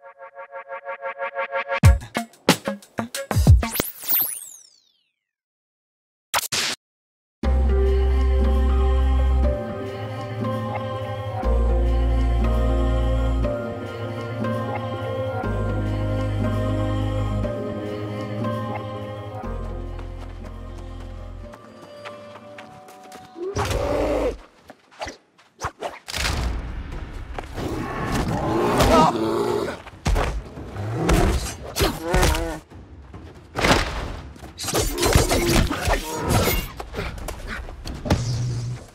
Thank you.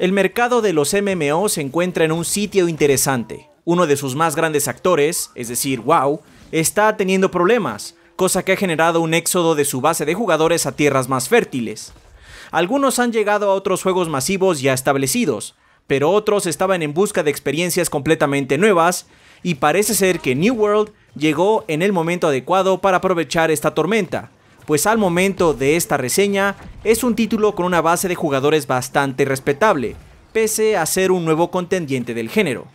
El mercado de los MMO se encuentra en un sitio interesante. Uno de sus más grandes actores, es decir, WoW, está teniendo problemas, cosa que ha generado un éxodo de su base de jugadores a tierras más fértiles. Algunos han llegado a otros juegos masivos ya establecidos, pero otros estaban en busca de experiencias completamente nuevas, y parece ser que New World llegó en el momento adecuado para aprovechar esta tormenta, pues al momento de esta reseña es un título con una base de jugadores bastante respetable, pese a ser un nuevo contendiente del género.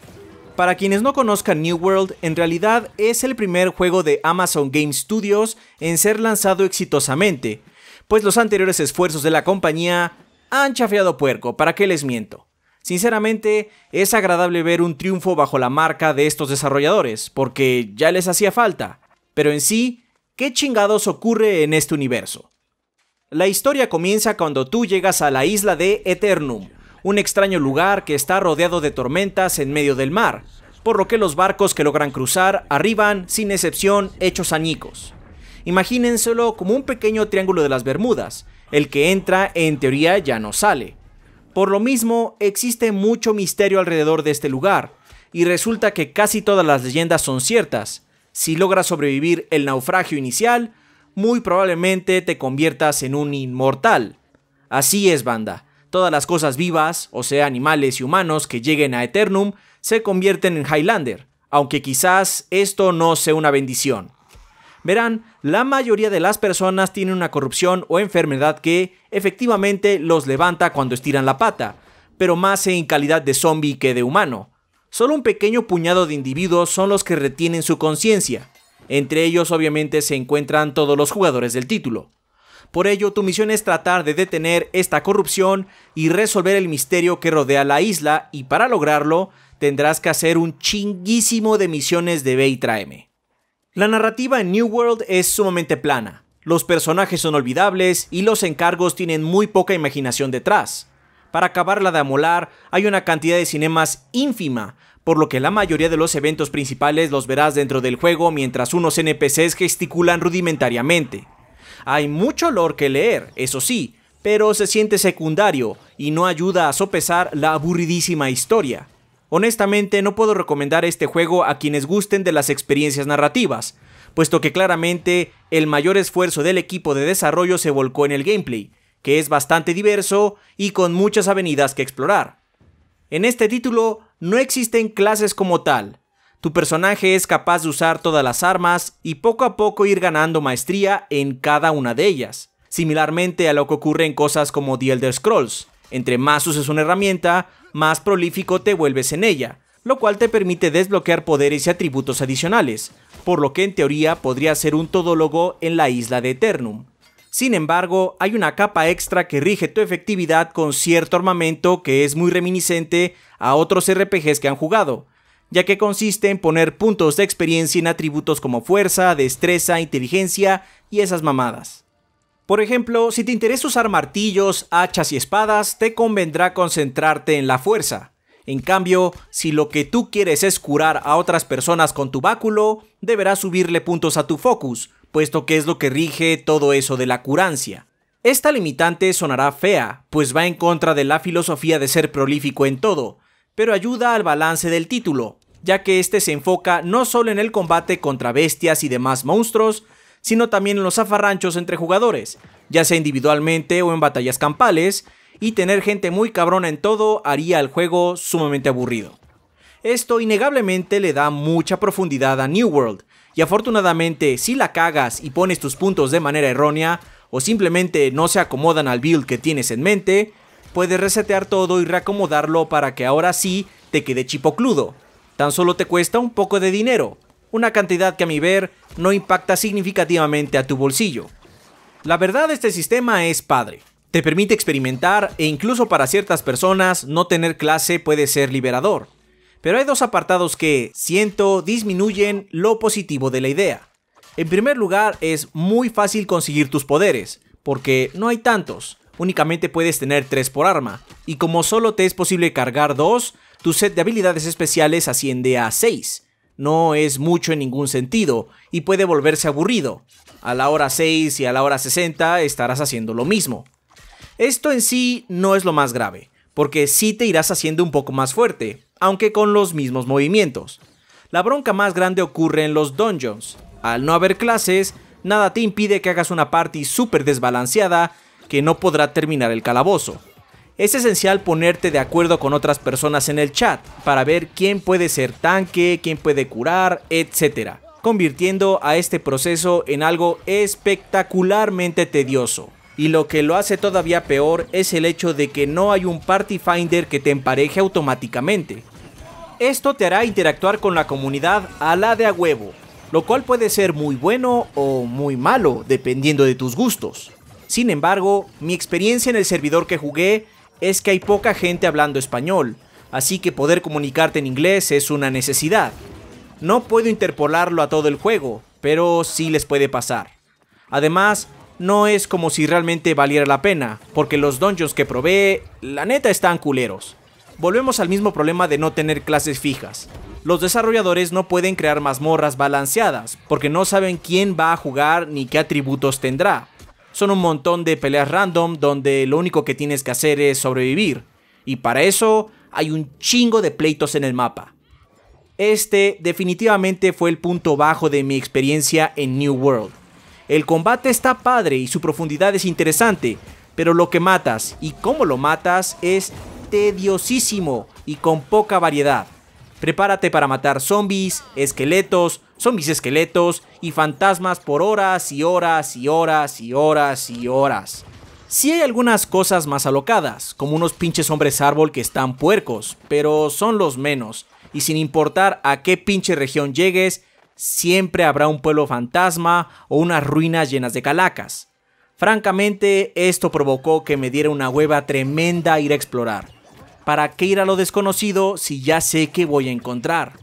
Para quienes no conozcan New World, en realidad es el primer juego de Amazon Game Studios en ser lanzado exitosamente, pues los anteriores esfuerzos de la compañía han chafeado puerco, ¿para qué les miento? Sinceramente, es agradable ver un triunfo bajo la marca de estos desarrolladores, porque ya les hacía falta. Pero en sí, ¿Qué chingados ocurre en este universo? La historia comienza cuando tú llegas a la isla de Eternum, un extraño lugar que está rodeado de tormentas en medio del mar, por lo que los barcos que logran cruzar arriban, sin excepción, hechos añicos. Imagínenselo como un pequeño triángulo de las Bermudas, el que entra en teoría ya no sale. Por lo mismo, existe mucho misterio alrededor de este lugar, y resulta que casi todas las leyendas son ciertas, si logras sobrevivir el naufragio inicial, muy probablemente te conviertas en un inmortal. Así es, banda. Todas las cosas vivas, o sea, animales y humanos que lleguen a Eternum, se convierten en Highlander, aunque quizás esto no sea una bendición. Verán, la mayoría de las personas tienen una corrupción o enfermedad que efectivamente los levanta cuando estiran la pata, pero más en calidad de zombie que de humano. Solo un pequeño puñado de individuos son los que retienen su conciencia. Entre ellos obviamente se encuentran todos los jugadores del título. Por ello, tu misión es tratar de detener esta corrupción y resolver el misterio que rodea la isla y para lograrlo tendrás que hacer un chinguísimo de misiones de B y La narrativa en New World es sumamente plana, los personajes son olvidables y los encargos tienen muy poca imaginación detrás. Para acabarla de amolar, hay una cantidad de cinemas ínfima, por lo que la mayoría de los eventos principales los verás dentro del juego mientras unos NPCs gesticulan rudimentariamente. Hay mucho lore que leer, eso sí, pero se siente secundario y no ayuda a sopesar la aburridísima historia. Honestamente no puedo recomendar este juego a quienes gusten de las experiencias narrativas, puesto que claramente el mayor esfuerzo del equipo de desarrollo se volcó en el gameplay, que es bastante diverso y con muchas avenidas que explorar. En este título no existen clases como tal. Tu personaje es capaz de usar todas las armas y poco a poco ir ganando maestría en cada una de ellas, similarmente a lo que ocurre en cosas como The Elder Scrolls. Entre más uses una herramienta, más prolífico te vuelves en ella, lo cual te permite desbloquear poderes y atributos adicionales, por lo que en teoría podría ser un todólogo en la isla de Eternum. Sin embargo, hay una capa extra que rige tu efectividad con cierto armamento que es muy reminiscente a otros RPGs que han jugado, ya que consiste en poner puntos de experiencia en atributos como fuerza, destreza, inteligencia y esas mamadas. Por ejemplo, si te interesa usar martillos, hachas y espadas, te convendrá concentrarte en la fuerza. En cambio, si lo que tú quieres es curar a otras personas con tu báculo, deberás subirle puntos a tu focus, puesto que es lo que rige todo eso de la curancia. Esta limitante sonará fea, pues va en contra de la filosofía de ser prolífico en todo, pero ayuda al balance del título, ya que este se enfoca no solo en el combate contra bestias y demás monstruos, sino también en los afarranchos entre jugadores, ya sea individualmente o en batallas campales, y tener gente muy cabrona en todo haría el juego sumamente aburrido. Esto innegablemente le da mucha profundidad a New World, y afortunadamente, si la cagas y pones tus puntos de manera errónea, o simplemente no se acomodan al build que tienes en mente, puedes resetear todo y reacomodarlo para que ahora sí te quede chipocludo. Tan solo te cuesta un poco de dinero, una cantidad que a mi ver no impacta significativamente a tu bolsillo. La verdad este sistema es padre. Te permite experimentar e incluso para ciertas personas no tener clase puede ser liberador. Pero hay dos apartados que, siento, disminuyen lo positivo de la idea. En primer lugar, es muy fácil conseguir tus poderes, porque no hay tantos, únicamente puedes tener tres por arma, y como solo te es posible cargar dos, tu set de habilidades especiales asciende a 6. No es mucho en ningún sentido, y puede volverse aburrido. A la hora 6 y a la hora 60 estarás haciendo lo mismo. Esto en sí no es lo más grave, porque sí te irás haciendo un poco más fuerte, aunque con los mismos movimientos. La bronca más grande ocurre en los dungeons. Al no haber clases, nada te impide que hagas una party súper desbalanceada que no podrá terminar el calabozo. Es esencial ponerte de acuerdo con otras personas en el chat para ver quién puede ser tanque, quién puede curar, etc. Convirtiendo a este proceso en algo espectacularmente tedioso. Y lo que lo hace todavía peor es el hecho de que no hay un Party Finder que te empareje automáticamente. Esto te hará interactuar con la comunidad a la de a huevo, lo cual puede ser muy bueno o muy malo, dependiendo de tus gustos. Sin embargo, mi experiencia en el servidor que jugué es que hay poca gente hablando español, así que poder comunicarte en inglés es una necesidad. No puedo interpolarlo a todo el juego, pero sí les puede pasar. Además, no es como si realmente valiera la pena, porque los dungeons que provee, la neta están culeros. Volvemos al mismo problema de no tener clases fijas. Los desarrolladores no pueden crear mazmorras balanceadas, porque no saben quién va a jugar ni qué atributos tendrá. Son un montón de peleas random donde lo único que tienes que hacer es sobrevivir, y para eso hay un chingo de pleitos en el mapa. Este definitivamente fue el punto bajo de mi experiencia en New World el combate está padre y su profundidad es interesante, pero lo que matas y cómo lo matas es tediosísimo y con poca variedad. Prepárate para matar zombies, esqueletos, zombies esqueletos y fantasmas por horas y horas y horas y horas y horas. Sí hay algunas cosas más alocadas, como unos pinches hombres árbol que están puercos, pero son los menos, y sin importar a qué pinche región llegues, siempre habrá un pueblo fantasma o unas ruinas llenas de calacas. Francamente, esto provocó que me diera una hueva tremenda ir a explorar. ¿Para qué ir a lo desconocido si ya sé qué voy a encontrar?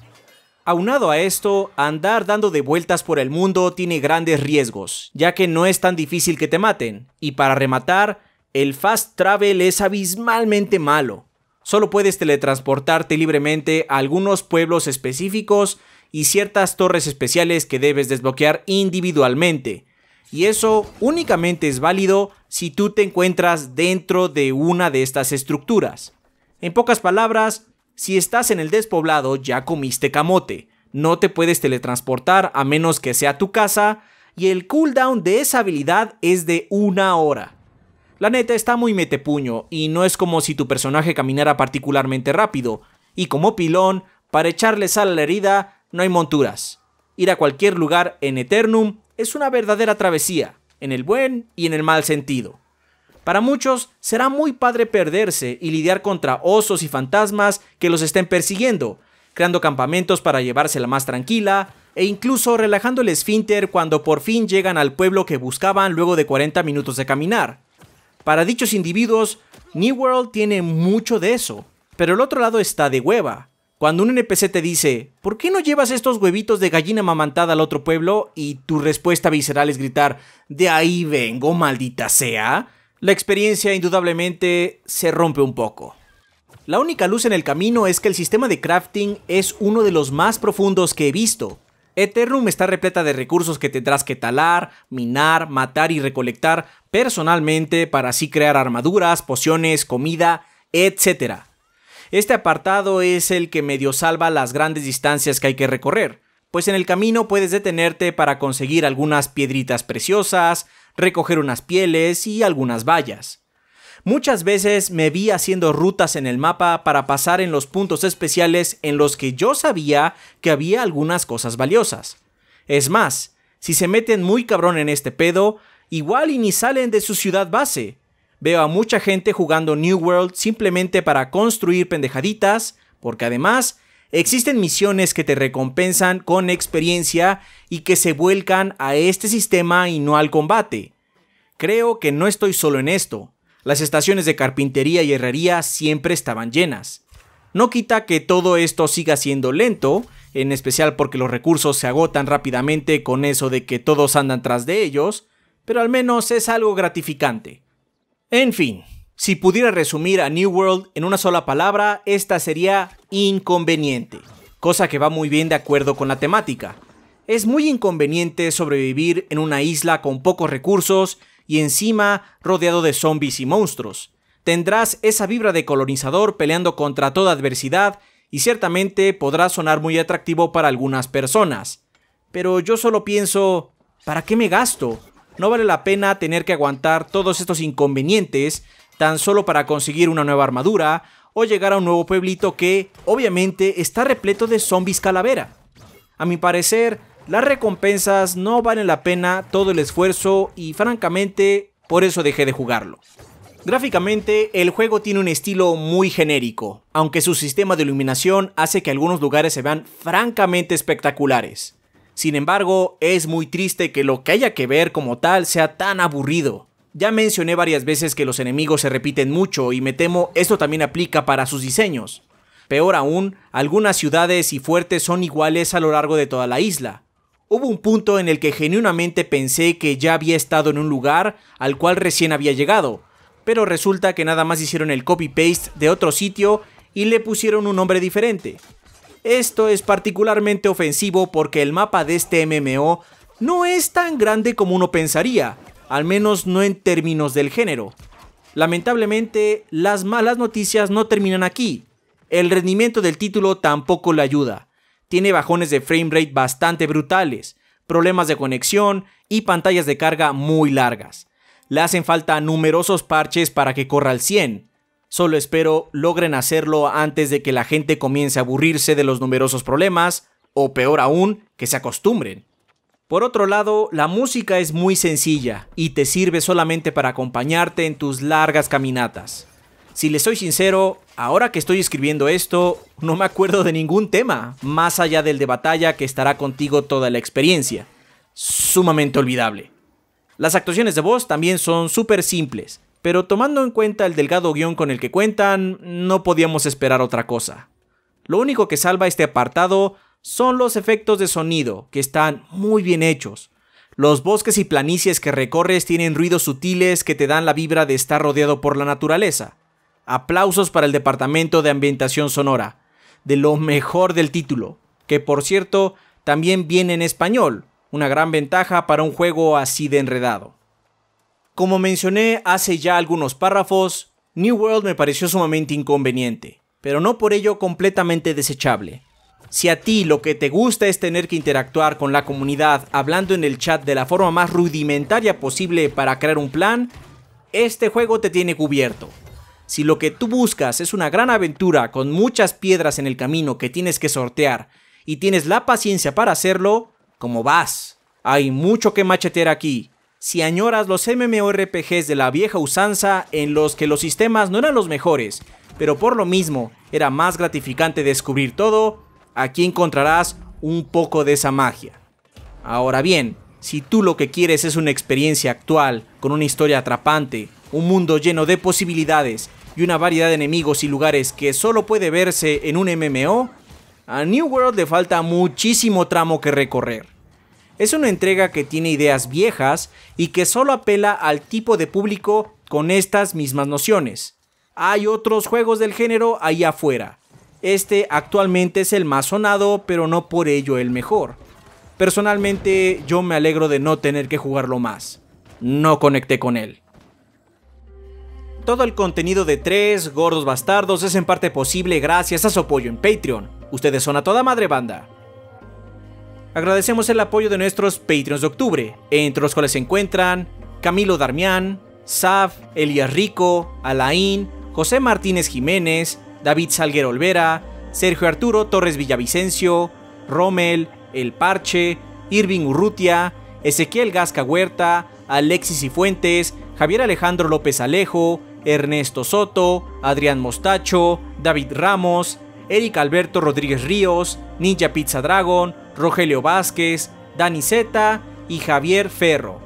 Aunado a esto, andar dando de vueltas por el mundo tiene grandes riesgos, ya que no es tan difícil que te maten, y para rematar, el fast travel es abismalmente malo. Solo puedes teletransportarte libremente a algunos pueblos específicos y ciertas torres especiales que debes desbloquear individualmente. Y eso únicamente es válido si tú te encuentras dentro de una de estas estructuras. En pocas palabras, si estás en el despoblado ya comiste camote, no te puedes teletransportar a menos que sea tu casa y el cooldown de esa habilidad es de una hora. La neta está muy metepuño y no es como si tu personaje caminara particularmente rápido, y como pilón, para echarle sal a la herida, no hay monturas. Ir a cualquier lugar en Eternum es una verdadera travesía, en el buen y en el mal sentido. Para muchos será muy padre perderse y lidiar contra osos y fantasmas que los estén persiguiendo, creando campamentos para llevársela más tranquila e incluso relajando el esfínter cuando por fin llegan al pueblo que buscaban luego de 40 minutos de caminar. Para dichos individuos, New World tiene mucho de eso, pero el otro lado está de hueva, cuando un NPC te dice, ¿por qué no llevas estos huevitos de gallina mamantada al otro pueblo? y tu respuesta visceral es gritar, de ahí vengo, maldita sea, la experiencia indudablemente se rompe un poco. La única luz en el camino es que el sistema de crafting es uno de los más profundos que he visto. Eternum está repleta de recursos que tendrás que talar, minar, matar y recolectar personalmente para así crear armaduras, pociones, comida, etc. Este apartado es el que medio salva las grandes distancias que hay que recorrer, pues en el camino puedes detenerte para conseguir algunas piedritas preciosas, recoger unas pieles y algunas vallas. Muchas veces me vi haciendo rutas en el mapa para pasar en los puntos especiales en los que yo sabía que había algunas cosas valiosas. Es más, si se meten muy cabrón en este pedo, igual ni salen de su ciudad base, Veo a mucha gente jugando New World simplemente para construir pendejaditas, porque además existen misiones que te recompensan con experiencia y que se vuelcan a este sistema y no al combate. Creo que no estoy solo en esto. Las estaciones de carpintería y herrería siempre estaban llenas. No quita que todo esto siga siendo lento, en especial porque los recursos se agotan rápidamente con eso de que todos andan tras de ellos, pero al menos es algo gratificante. En fin, si pudiera resumir a New World en una sola palabra, esta sería inconveniente, cosa que va muy bien de acuerdo con la temática. Es muy inconveniente sobrevivir en una isla con pocos recursos y encima rodeado de zombies y monstruos. Tendrás esa vibra de colonizador peleando contra toda adversidad y ciertamente podrá sonar muy atractivo para algunas personas. Pero yo solo pienso, ¿para qué me gasto? no vale la pena tener que aguantar todos estos inconvenientes tan solo para conseguir una nueva armadura o llegar a un nuevo pueblito que, obviamente, está repleto de zombies calavera. A mi parecer, las recompensas no valen la pena todo el esfuerzo y francamente, por eso dejé de jugarlo. Gráficamente, el juego tiene un estilo muy genérico, aunque su sistema de iluminación hace que algunos lugares se vean francamente espectaculares. Sin embargo, es muy triste que lo que haya que ver como tal sea tan aburrido. Ya mencioné varias veces que los enemigos se repiten mucho y me temo esto también aplica para sus diseños. Peor aún, algunas ciudades y fuertes son iguales a lo largo de toda la isla. Hubo un punto en el que genuinamente pensé que ya había estado en un lugar al cual recién había llegado, pero resulta que nada más hicieron el copy-paste de otro sitio y le pusieron un nombre diferente. Esto es particularmente ofensivo porque el mapa de este MMO no es tan grande como uno pensaría, al menos no en términos del género. Lamentablemente, las malas noticias no terminan aquí. El rendimiento del título tampoco le ayuda. Tiene bajones de frame rate bastante brutales, problemas de conexión y pantallas de carga muy largas. Le hacen falta numerosos parches para que corra al 100, Solo espero logren hacerlo antes de que la gente comience a aburrirse de los numerosos problemas, o peor aún, que se acostumbren. Por otro lado, la música es muy sencilla y te sirve solamente para acompañarte en tus largas caminatas. Si les soy sincero, ahora que estoy escribiendo esto, no me acuerdo de ningún tema, más allá del de batalla que estará contigo toda la experiencia. Sumamente olvidable. Las actuaciones de voz también son súper simples pero tomando en cuenta el delgado guión con el que cuentan, no podíamos esperar otra cosa. Lo único que salva este apartado son los efectos de sonido, que están muy bien hechos. Los bosques y planicies que recorres tienen ruidos sutiles que te dan la vibra de estar rodeado por la naturaleza. Aplausos para el Departamento de Ambientación Sonora, de lo mejor del título, que por cierto también viene en español, una gran ventaja para un juego así de enredado. Como mencioné hace ya algunos párrafos, New World me pareció sumamente inconveniente, pero no por ello completamente desechable. Si a ti lo que te gusta es tener que interactuar con la comunidad hablando en el chat de la forma más rudimentaria posible para crear un plan, este juego te tiene cubierto. Si lo que tú buscas es una gran aventura con muchas piedras en el camino que tienes que sortear y tienes la paciencia para hacerlo, como vas? Hay mucho que machetear aquí, si añoras los MMORPGs de la vieja usanza en los que los sistemas no eran los mejores, pero por lo mismo era más gratificante descubrir todo, aquí encontrarás un poco de esa magia. Ahora bien, si tú lo que quieres es una experiencia actual, con una historia atrapante, un mundo lleno de posibilidades y una variedad de enemigos y lugares que solo puede verse en un MMO, a New World le falta muchísimo tramo que recorrer. Es una entrega que tiene ideas viejas y que solo apela al tipo de público con estas mismas nociones. Hay otros juegos del género ahí afuera. Este actualmente es el más sonado, pero no por ello el mejor. Personalmente yo me alegro de no tener que jugarlo más. No conecté con él. Todo el contenido de 3 Gordos Bastardos es en parte posible gracias a su apoyo en Patreon. Ustedes son a toda madre banda. Agradecemos el apoyo de nuestros Patreons de octubre, entre los cuales se encuentran Camilo Darmián, Saf, Elías Rico, Alain, José Martínez Jiménez, David Salguero Olvera, Sergio Arturo Torres Villavicencio, Rommel, El Parche, Irving Urrutia, Ezequiel Gasca Huerta, Alexis Fuentes, Javier Alejandro López Alejo, Ernesto Soto, Adrián Mostacho, David Ramos, Eric Alberto Rodríguez Ríos, Ninja Pizza Dragon, Rogelio Vázquez, Dani Zeta y Javier Ferro.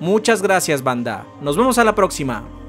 Muchas gracias banda, nos vemos a la próxima.